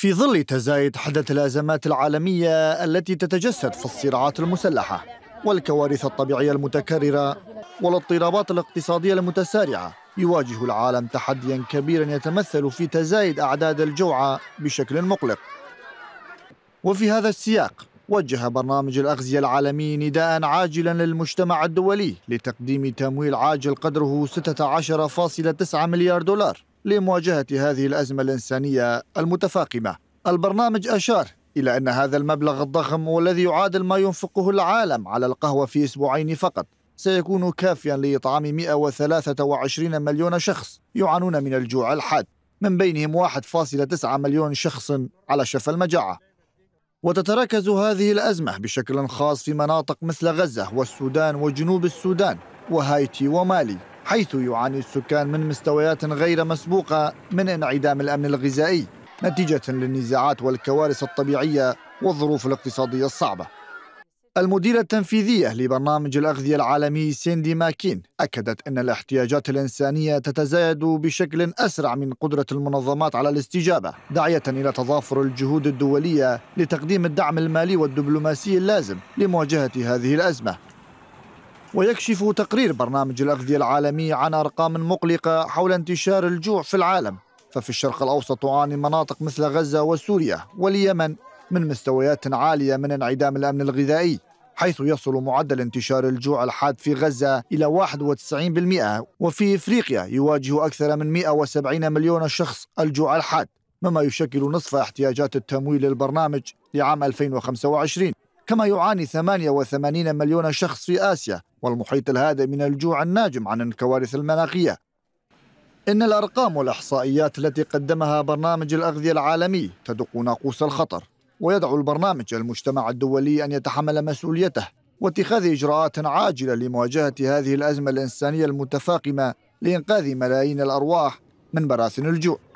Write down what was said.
في ظل تزايد حدث الأزمات العالمية التي تتجسد في الصراعات المسلحة والكوارث الطبيعية المتكررة والاضطرابات الاقتصادية المتسارعة يواجه العالم تحديا كبيرا يتمثل في تزايد أعداد الجوعى بشكل مقلق وفي هذا السياق وجه برنامج الأغذية العالمي نداء عاجلا للمجتمع الدولي لتقديم تمويل عاجل قدره 16.9 مليار دولار لمواجهة هذه الأزمة الإنسانية المتفاقمة البرنامج أشار إلى أن هذا المبلغ الضخم والذي يعادل ما ينفقه العالم على القهوة في أسبوعين فقط سيكون كافيا لإطعام 123 مليون شخص يعانون من الجوع الحاد من بينهم 1.9 مليون شخص على شفا المجاعة وتتركز هذه الأزمة بشكل خاص في مناطق مثل غزة والسودان وجنوب السودان وهايتي ومالي حيث يعاني السكان من مستويات غير مسبوقة من انعدام الأمن الغذائي نتيجة للنزاعات والكوارث الطبيعية والظروف الاقتصادية الصعبة المديرة التنفيذية لبرنامج الأغذية العالمي سيندي ماكين أكدت أن الاحتياجات الإنسانية تتزايد بشكل أسرع من قدرة المنظمات على الاستجابة داعية إلى تضافر الجهود الدولية لتقديم الدعم المالي والدبلوماسي اللازم لمواجهة هذه الأزمة ويكشف تقرير برنامج الأغذية العالمي عن أرقام مقلقة حول انتشار الجوع في العالم ففي الشرق الأوسط تعاني مناطق مثل غزة وسوريا واليمن من مستويات عالية من انعدام الأمن الغذائي حيث يصل معدل انتشار الجوع الحاد في غزة إلى 91% وفي إفريقيا يواجه أكثر من 170 مليون شخص الجوع الحاد مما يشكل نصف احتياجات التمويل للبرنامج لعام 2025 كما يعاني 88 مليون شخص في آسيا والمحيط الهادئ من الجوع الناجم عن الكوارث المناخية إن الأرقام والإحصائيات التي قدمها برنامج الأغذية العالمي تدق ناقوس الخطر ويدعو البرنامج المجتمع الدولي أن يتحمل مسؤوليته واتخاذ إجراءات عاجلة لمواجهة هذه الأزمة الإنسانية المتفاقمة لإنقاذ ملايين الأرواح من براثن الجوع